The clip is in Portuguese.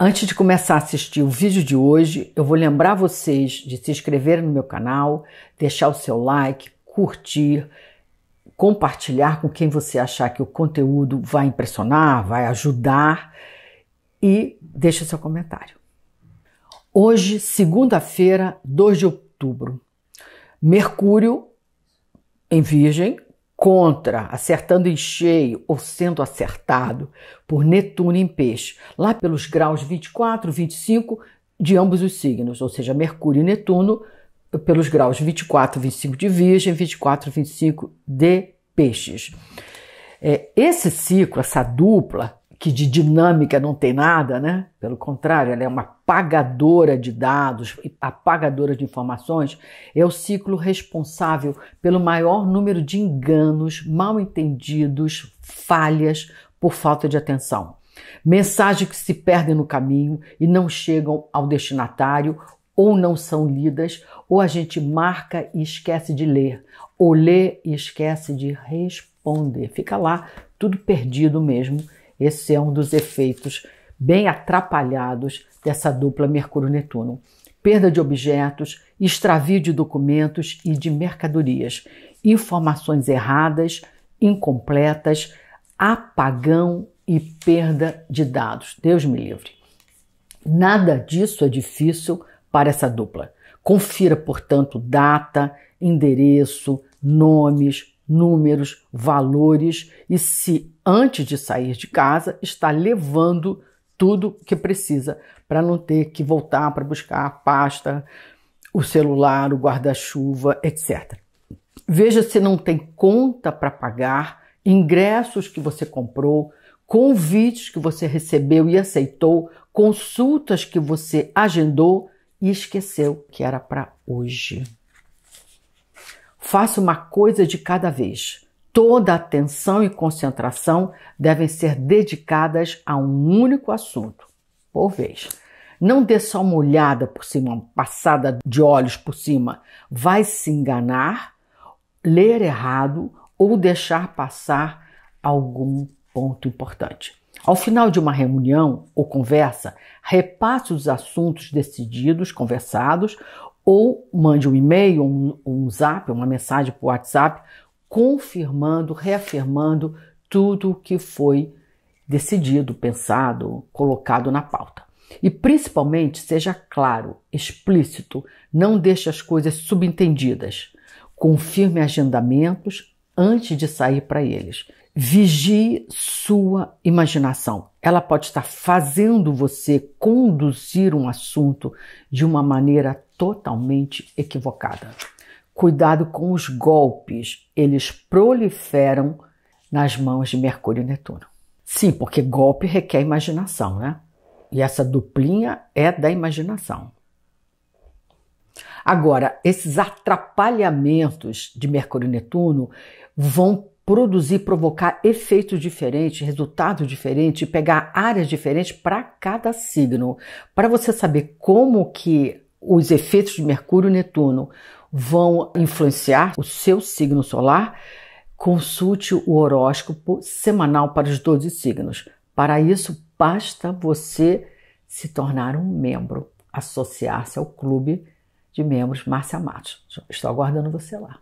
Antes de começar a assistir o vídeo de hoje, eu vou lembrar vocês de se inscreverem no meu canal, deixar o seu like, curtir, compartilhar com quem você achar que o conteúdo vai impressionar, vai ajudar e deixa seu comentário. Hoje, segunda-feira, 2 de outubro, Mercúrio em Virgem contra, acertando em cheio ou sendo acertado por Netuno em peixe, lá pelos graus 24, 25 de ambos os signos, ou seja, Mercúrio e Netuno pelos graus 24, 25 de Virgem, 24, 25 de Peixes. É, esse ciclo, essa dupla, que de dinâmica não tem nada, né? Pelo contrário, ela é uma apagadora de dados, apagadora de informações, é o ciclo responsável pelo maior número de enganos, mal entendidos, falhas por falta de atenção. Mensagens que se perdem no caminho e não chegam ao destinatário ou não são lidas, ou a gente marca e esquece de ler, ou lê e esquece de responder. Fica lá tudo perdido mesmo esse é um dos efeitos bem atrapalhados dessa dupla Mercúrio-Netuno. Perda de objetos, extravio de documentos e de mercadorias, informações erradas, incompletas, apagão e perda de dados. Deus me livre. Nada disso é difícil para essa dupla. Confira, portanto, data, endereço, nomes, números, valores e se antes de sair de casa está levando tudo que precisa para não ter que voltar para buscar a pasta, o celular, o guarda-chuva, etc. Veja se não tem conta para pagar, ingressos que você comprou, convites que você recebeu e aceitou, consultas que você agendou e esqueceu que era para hoje. Faça uma coisa de cada vez. Toda atenção e concentração devem ser dedicadas a um único assunto, por vez. Não dê só uma olhada por cima, uma passada de olhos por cima. Vai se enganar, ler errado ou deixar passar algum ponto importante. Ao final de uma reunião ou conversa, repasse os assuntos decididos, conversados, ou mande um e-mail, um, um zap, uma mensagem por WhatsApp, confirmando, reafirmando tudo o que foi decidido, pensado, colocado na pauta. E principalmente seja claro, explícito, não deixe as coisas subentendidas. Confirme agendamentos antes de sair para eles. Vigie sua imaginação. Ela pode estar fazendo você conduzir um assunto de uma maneira totalmente equivocada. Cuidado com os golpes, eles proliferam nas mãos de Mercúrio e Netuno. Sim, porque golpe requer imaginação, né? E essa duplinha é da imaginação. Agora, esses atrapalhamentos de Mercúrio e Netuno vão produzir, provocar efeitos diferentes, resultados diferentes, pegar áreas diferentes para cada signo, para você saber como que os efeitos de Mercúrio e Netuno vão influenciar o seu signo solar, consulte o horóscopo semanal para os 12 signos. Para isso, basta você se tornar um membro, associar-se ao clube de membros Márcia Matos. Estou aguardando você lá.